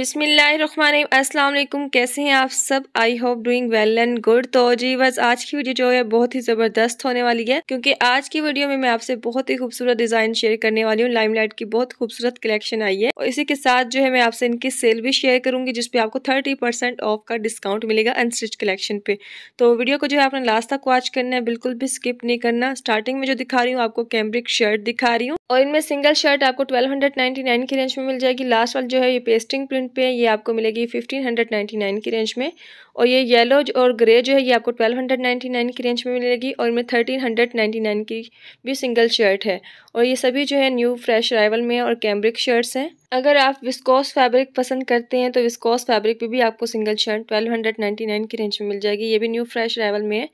अस्सलाम वालेकुम कैसे हैं आप सब I hope doing well and good तो जी बस आज की वीडियो जो है बहुत ही ज़बरदस्त होने वाली है क्योंकि आज की वीडियो में मैं आपसे बहुत ही खूबसूरत डिज़ाइन शेयर करने वाली हूँ लाइमलाइट की बहुत खूबसूरत कलेक्शन आई है और इसी के साथ जो है मैं आपसे इनकी सेल भी शेयर करूँगी जिसपे आपको थर्टी ऑफ का डिस्काउंट मिलेगा अनस्टिच कलेक्शन पे तो वीडियो को जो है आपने लास्ट तक वॉच करना है बिल्कुल भी स्किप नहीं करना स्टार्टिंग में जो दिखा रही हूँ आपको कैम्ब्रिक शर्ट दिखा रही हूँ और इनमें सिंगल शर्ट आपको 1299 की रेंज में मिल जाएगी लास्ट वाली जो है ये पेस्टिंग प्रिंट पे ये आपको मिलेगी 1599 की रेंज में और ये येलो और ग्रे जो है ये आपको 1299 की रेंज में मिलेगी और इनमें 1399 की भी सिंगल शर्ट है और ये सभी जो है न्यू फ्रेश राइवल में और कैम्ब्रिक शर्ट्स हैं अगर आप विस्कोस फैब्रिक पसंद करते हैं तो विस्कोस फैब्रिक पर भी आपको सिंगल शर्ट नाइन की रेंज में मिल जाएगी ये भी न्यू फ्रेश राइवल में है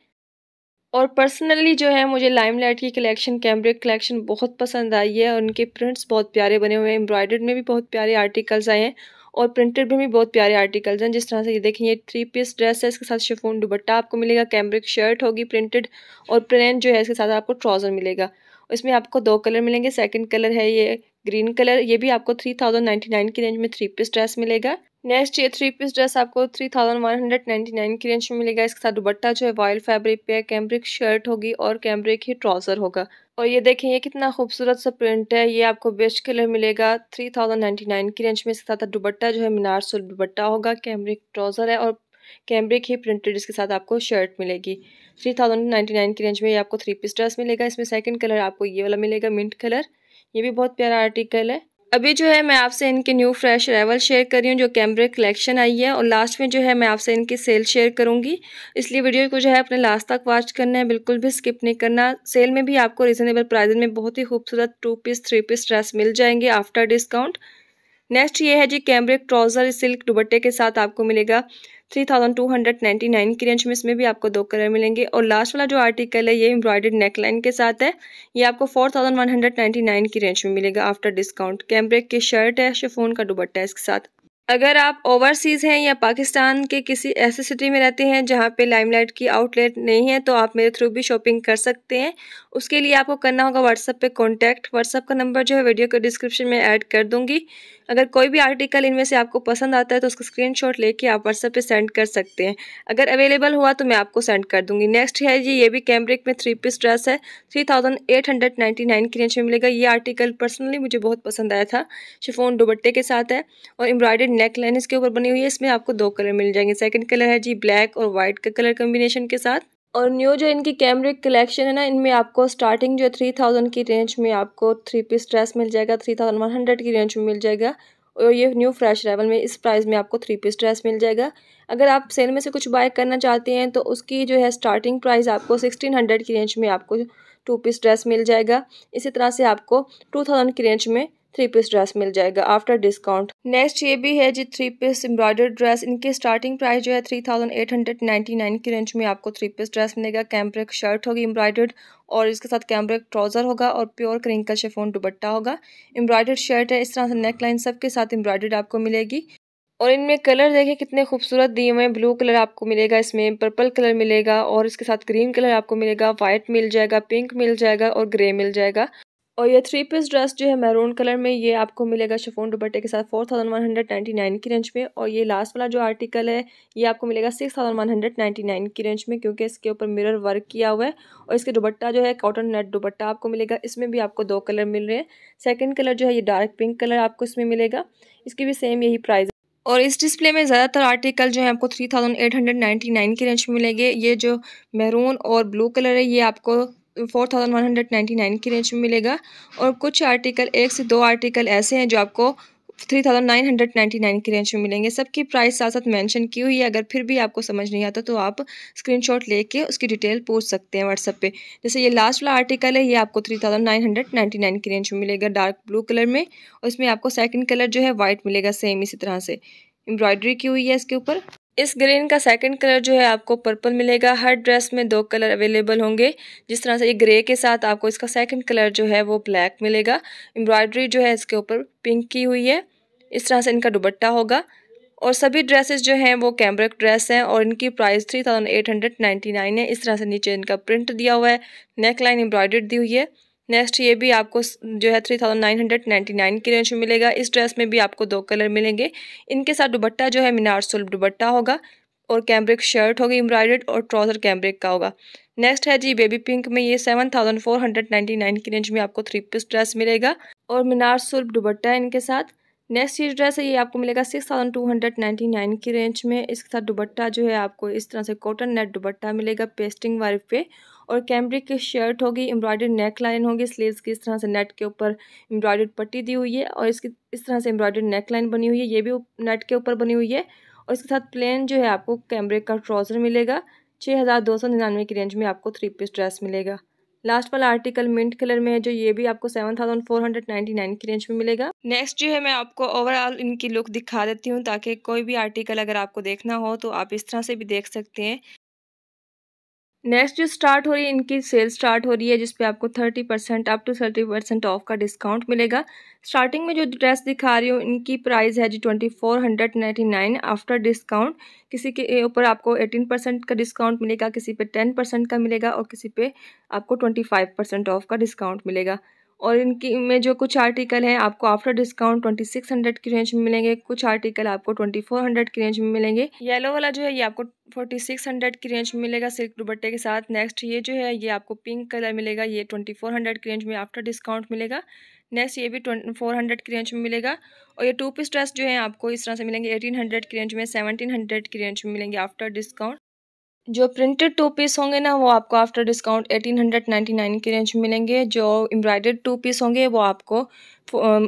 और पर्सनली जो है मुझे लाइमलाइट की कलेक्शन कैम्ब्रिक कलेक्शन बहुत पसंद आई है और उनके प्रिंट्स बहुत प्यारे बने हुए हैं एम्ब्रॉयडर्ड में भी बहुत प्यारे आर्टिकल्स आए हैं और प्रिंटेड में भी बहुत प्यारे आर्टिकल्स हैं जिस तरह से ये देखें ये थ्री पीस ड्रेस है इसके साथ शिफोन दुबट्टा आपको मिलेगा कैम्ब्रिक शर्ट होगी प्रिंटेड और प्रिंट जो है इसके साथ आपको ट्राउज़र मिलेगा इसमें आपको दो कलर मिलेंगे सेकेंड कलर है ये ग्रीन कलर ये भी आपको थ्री थाउजेंड नाइन्टी नाइन की रेंज में थ्री पीस ड्रेस मिलेगा नेक्स्ट ये थ्री पीस ड्रेस आपको three thousand one hundred ninety nine की रेंज में मिलेगा इसके साथ दुबट्टा जो है वाइल फैब्रिक पे कैम्ब्रिक शर्ट होगी और कैम्ब्रिक ही ट्राउजर होगा और ये देखें ये कितना खूबसूरत सा प्रिंट है ये आपको बेस्ट कलर मिलेगा थ्री थाउजेंड नाइन्टी नाइन की रेंज में इसके साथ दुबट्टा जो है मीनार सुल दुबट्टा होगा कैम्ब्रिक ट्राउजर है और कैम्ब्रिक ही प्रिंटेड इसके साथ आपको शर्ट मिलेगी थ्री थाउजेंड नाइन्टी नाइन की रेंज में ये आपको थ्री पीस ड्रेस मिलेगा इसमें सेकेंड कलर आपको ये वाला मिलेगा मिंट कलर ये भी बहुत प्यारा आर्टिकल है अभी जो है मैं आपसे इनके न्यू फ्रेश रेवल शेयर कर रही हूँ जो कैमरे कलेक्शन आई है और लास्ट में जो है मैं आपसे इनकी सेल शेयर करूँगी इसलिए वीडियो को जो है अपने लास्ट तक वॉच करना है बिल्कुल भी स्किप नहीं करना सेल में भी आपको रिजनेबल प्राइस में बहुत ही खूबसूरत two piece three piece dress मिल जाएंगे आफ्टर डिस्काउंट नेक्स्ट ये है जी कैम्ब्रिक ट्राउज़र सिल्क दुबट्टे के साथ आपको मिलेगा three thousand two hundred ninety nine की रेंज में इसमें भी आपको दो कलर मिलेंगे और लास्ट वाला जो आर्टिकल है ये एम्ब्रॉयडर्ड नेकलाइन के साथ है ये आपको four thousand one hundred ninety nine की रेंज में मिलेगा आफ्टर डिस्काउंट कैम्ब्रिक की शर्ट है शेफोन का दुबट्टा है इसके साथ अगर आप ओवरसीज़ हैं या पाकिस्तान के किसी ऐसे सिटी में रहते हैं जहाँ पे लाइमलाइट की आउटलेट नहीं है तो आप मेरे थ्रू भी शॉपिंग कर सकते हैं उसके लिए आपको करना होगा व्हाट्सअप पे कॉन्टैक्ट व्हाट्सअप का नंबर जो है वीडियो के डिस्क्रिप्शन में ऐड कर दूंगी अगर कोई भी आर्टिकल इनमें से आपको पसंद आता है तो उसका स्क्रीन शॉट लेके आप व्हाट्सअप पर सेंड कर सकते हैं अगर अवेलेबल हुआ तो मैं आपको सेंड कर दूँगी नेक्स्ट है जी ये भी कैमरिक में थ्री पीस ड्रेस है three thousand eight hundred ninety nine की रेंज में मिलेगा ये आर्टिकल पर्सनली मुझे बहुत पसंद आया था शिफोन दुबट्टे के साथ है और एम्ब्रॉयडेड नेक लाइन इसके ऊपर बनी हुई है इसमें आपको दो कलर मिल जाएंगे सेकंड कलर है जी ब्लैक और वाइट का कलर कॉम्बिनेशन के साथ और न्यू जो इनकी कैमरे कलेक्शन है ना इनमें आपको स्टार्टिंग जो है थ्री थाउजेंड की रेंज में आपको थ्री पीस ड्रेस मिल जाएगा थ्री थाउजेंड वन हंड्रेड की रेंज में मिल जाएगा और ये न्यू फ्रेश रेवल में इस प्राइस में आपको थ्री पीस ड्रेस मिल जाएगा अगर आप सेल में से कुछ बाय करना चाहते हैं तो उसकी जो है स्टार्टिंग प्राइस आपको सिक्सटीन हंड्रेड की रेंज में आपको टू पीस ड्रेस मिल जाएगा इसी तरह से आपको टू थाउजेंड की रेंज में थ्री पीस ड्रेस मिल जाएगा आफ्टर डिस्काउंट नेक्स्ट ये भी है जी थ्री पीस एम्ब्रॉयडर्ड ड्रेस इनके स्टार्टिंग प्राइस जो है three thousand eight hundred ninety nine की रेंज में आपको थ्री पीस ड्रेस मिलेगा कैम्ब्रिक शर्ट होगी एम्ब्रॉयडर्ड और इसके साथ कैम्ब्रिक ट्राउज़र होगा और प्योर क्रिंकल शेफोन दुपट्टा होगा एम्ब्रॉयडर्ड शर्ट है इस तरह से नेक लाइन सबके साथ एम्ब्रॉयडर्ड आपको मिलेगी और इनमें कलर देखें कितने खूबसूरत दिए हुए हैं ब्लू कलर आपको मिलेगा इसमें पर्पल कलर मिलेगा और इसके साथ ग्रीन कलर आपको मिलेगा वाइट मिल जाएगा पिंक मिल जाएगा और ग्रे मिल जाएगा और ये थ्री पीस ड्रेस जो है मैरून कलर में ये आपको मिलेगा शिफोन दुपट्टे के साथ four thousand one hundred ninety nine की रेंज में और ये लास्ट वाला जो आर्टिकल है ये आपको मिलेगा six thousand one hundred ninety nine की रेंज में क्योंकि इसके ऊपर मिरर वर्क किया हुआ है और इसके दुपट्टा जो है कॉटन नेट दुपट्टा आपको मिलेगा इसमें भी आपको दो कलर मिल रहे हैं सेकेंड कलर जो है ये डार्क पिंक कलर आपको इसमें मिलेगा इसकी भी सेम यही प्राइस और इस डिस्प्ले में ज़्यादातर आर्टिकल जो है आपको three thousand eight hundred ninety nine की रेंज में मिलेंगे ये जो मैरून और ब्लू कलर है ये आपको four thousand one hundred ninety nine की रेंज में मिलेगा और कुछ आर्टिकल एक से दो आर्टिकल ऐसे हैं जो आपको three thousand nine hundred ninety nine की रेंज में मिलेंगे सबकी प्राइस साथ साथ मेंशन की हुई है अगर फिर भी आपको समझ नहीं आता तो आप स्क्रीनशॉट लेके उसकी डिटेल पूछ सकते हैं व्हाट्सअप पे जैसे ये लास्ट वाला आर्टिकल है ये आपको three thousand nine hundred ninety nine की रेंज में मिलेगा डार्क ब्लू कलर में और इसमें आपको सेकेंड कलर जो है वाइट मिलेगा सेम इसी तरह से एम्ब्रॉयडरी की हुई है इसके ऊपर इस ग्रीन का सेकंड कलर जो है आपको पर्पल मिलेगा हर ड्रेस में दो कलर अवेलेबल होंगे जिस तरह से ये ग्रे के साथ आपको इसका सेकंड कलर जो है वो ब्लैक मिलेगा एम्ब्रॉयडरी जो है इसके ऊपर पिंक की हुई है इस तरह से इनका दुबट्टा होगा और सभी ड्रेसेस जो हैं वो कैमरक ड्रेस हैं और इनकी price three thousand eight hundred ninety nine है इस तरह से नीचे इनका प्रिंट दिया हुआ है नेक लाइन एम्ब्रॉयडर दी हुई है नेक्स्ट ये भी आपको जो है three thousand nine hundred ninety nine की रेंज में मिलेगा इस ड्रेस में भी आपको दो कलर मिलेंगे इनके साथ दुबट्टा जो है मीनार सुल्फ दुबट्टा होगा और कैम्ब्रिक शर्ट होगी एम्ब्रॉयडर्ड और ट्राउज़र कैम्ब्रिक का होगा नेक्स्ट है जी बेबी पिंक में ये seven thousand four hundred ninety nine की रेंज में आपको थ्री पीस ड्रेस मिलेगा और मीनार सुल्फ है इनके साथ नेक्स्ट ये ड्रेस है ये आपको मिलेगा six thousand two hundred ninety nine की रेंज में इसके साथ दुबट्टा जो है आपको इस तरह से कॉटन नेट दुबट्टा मिलेगा पेस्टिंग वर्क पे और कैम्ब्रिक की शर्ट होगी एम्ब्रॉयडर्ड नेक लाइन होगी स्लीव्स की इस तरह से नेट के ऊपर एम्ब्रॉयडर्ड पट्टी दी हुई है और इसकी इस तरह से एम्ब्रॉयडर्ड नेक लाइन बनी हुई है ये भी नेट के ऊपर बनी हुई है और इसके साथ प्लेन जो है आपको कैम्ब्रिक का ट्राउज़र मिलेगा छः हज़ार दो सौ निन्यानवे की रेंज में आपको थ्री पीस ड्रेस मिलेगा लास्ट वाला आर्टिकल मिंट कलर में है जो ये भी आपको seven thousand four hundred ninety nine की रेंज में मिलेगा नेक्स्ट जो है मैं आपको ओवरऑल इनकी लुक दिखा देती हूँ ताकि कोई भी आर्टिकल अगर आपको देखना हो तो आप इस तरह से भी देख सकते हैं नेक्स्ट जो स्टार्ट हो रही है इनकी सेल स्टार्ट हो रही है जिसपे आपको thirty percent up to thirty percent off का डिस्काउंट मिलेगा स्टार्टिंग में जो ड्रेस दिखा रही हूँ इनकी प्राइस है जी twenty four hundred ninety nine after discount किसी के ऊपर आपको एटीन परसेंट का डिस्काउंट मिलेगा किसी पे टेन परसेंट का मिलेगा और किसी पे आपको ट्वेंटी फाइव परसेंट ऑफ का डिस्काउंट मिलेगा और इनकी में जो कुछ आर्टिकल है आपको after discount twenty six hundred की रेंज में मिलेंगे कुछ आर्टिकल आपको ट्वेंटी फोर हंड्रेड की रेंज में मिलेंगे येलो वाला जो है ये आपको फोर्टी सिक्स हंड्रेड की रेंज में मिलेगा सिल्क दुबट्टे के साथ नेक्स्ट ये जो है ये आपको पिंक कलर मिलेगा ये ट्वेंटी फोर हंड्रेड की रेंज में आफ्टर डिस्काउंट मिलेगा नेक्स्ट ये भी ट्वेंटी फोर हंड्रेड की रेंज में मिलेगा और ये टू पीस ड्रेस जो है आपको इस तरह से मिलेंगे एटीन हंड्रेड की रेंज में सेवनटीन हंड्रेड की रेंज में मिलेंगे आफ्टर डिस्काउंट जो प्रिंटेड टू पीस होंगे ना वो आपको after discount eighteen hundred ninety nine की रेंज में मिलेंगे जो एम्ब्रॉयडर्ड टू पीस होंगे वो आपको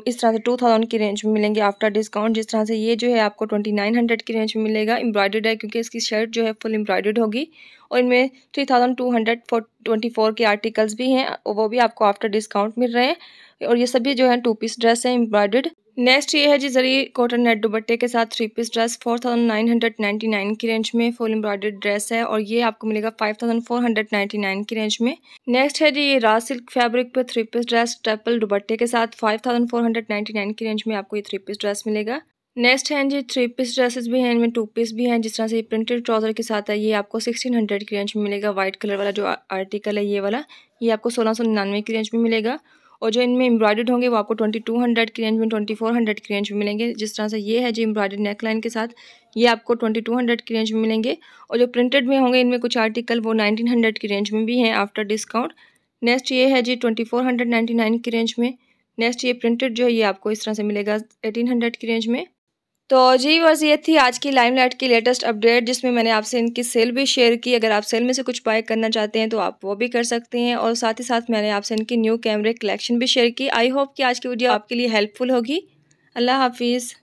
इस तरह से टू थाउजेंड की रेंज में मिलेंगे आफ्टर डिस्काउंट जिस तरह से ये जो है आपको ट्वेंटी नाइन हंड्रेड की रेंज में मिलेगा एम्ब्रॉयडर्ड है क्योंकि इसकी शर्ट जो है फुल एम्ब्रॉयडर्ड होगी और इनमें three thousand two hundred four twenty four के आर्टिकल्स भी हैं वो भी आपको आफ्टर डिस्काउंट मिल रहे हैं और ये सभी जो है टू पीस ड्रेस हैं एम्ब्रॉयडर्ड नेक्स्ट ये है जी जरी कॉटन नेट दुबट्टे के साथ three piece dress four thousand nine hundred ninety nine की रेंज में फुल एम्ब्रॉयडर्ड ड्रेस है और ये आपको मिलेगा five thousand four hundred ninety nine की रेंज में नेक्स्ट है जी ये रा सिल्क फैब्रिक पे थ्री पीस ड्रेस ट्रेपल दुबट्टे के साथ five thousand four hundred ninety nine की रेंज में आपको ये थ्री पीस ड्रेस मिलेगा नेक्स्ट है जी थ्री पीस ड्रेसेस भी हैं इनमें टू पीस भी हैं जिस तरह से प्रिंटेड ट्राउजर के साथ है ये आपको सिक्सटीन हंड्रेड की रेंज में मिलेगा व्हाइट कलर वाला जो आर्टिकल है ये वाला ये आपको सोलह सौ निन्यानवे की रेंज में मिलेगा और जो इनमें एम्ब्रॉयडर्ड होंगे वो आपको ट्वेंटी टू हंड्रेड की रेंज में ट्वेंटी फोर हंड्रेड की रेंज में मिलेंगे जिस तरह से ये है जो एम्ब्रॉयडर्ड नेक लाइन के साथ ये आपको ट्वेंटी टू हंड्रेड की रेंज में मिलेंगे और जो प्रिंटेड में होंगे इनमें कुछ आर्टिकल वो नाइनटीन हंड्रेड की रेंज में भी हैं आफ्टर डिस्काउंट नेक्स्ट ये है जी twenty four hundred ninety nine की रेंज में नेक्स्ट ये प्रिंटेड जो है ये आपको इस तरह से मिलेगा एटीन हंड्रेड की रेंज में तो जी बस ये थी आज की लाइमलाइट की लेटेस्ट अपडेट जिसमें मैंने आपसे इनकी सेल भी शेयर की अगर आप सेल में से कुछ बाय करना चाहते हैं तो आप वो भी कर सकते हैं और साथ ही साथ मैंने आपसे इनकी न्यू कैमरे कलेक्शन भी शेयर की आई होप कि आज की वीडियो आपके लिए हेल्पफुल होगी अल्लाह हाफिज़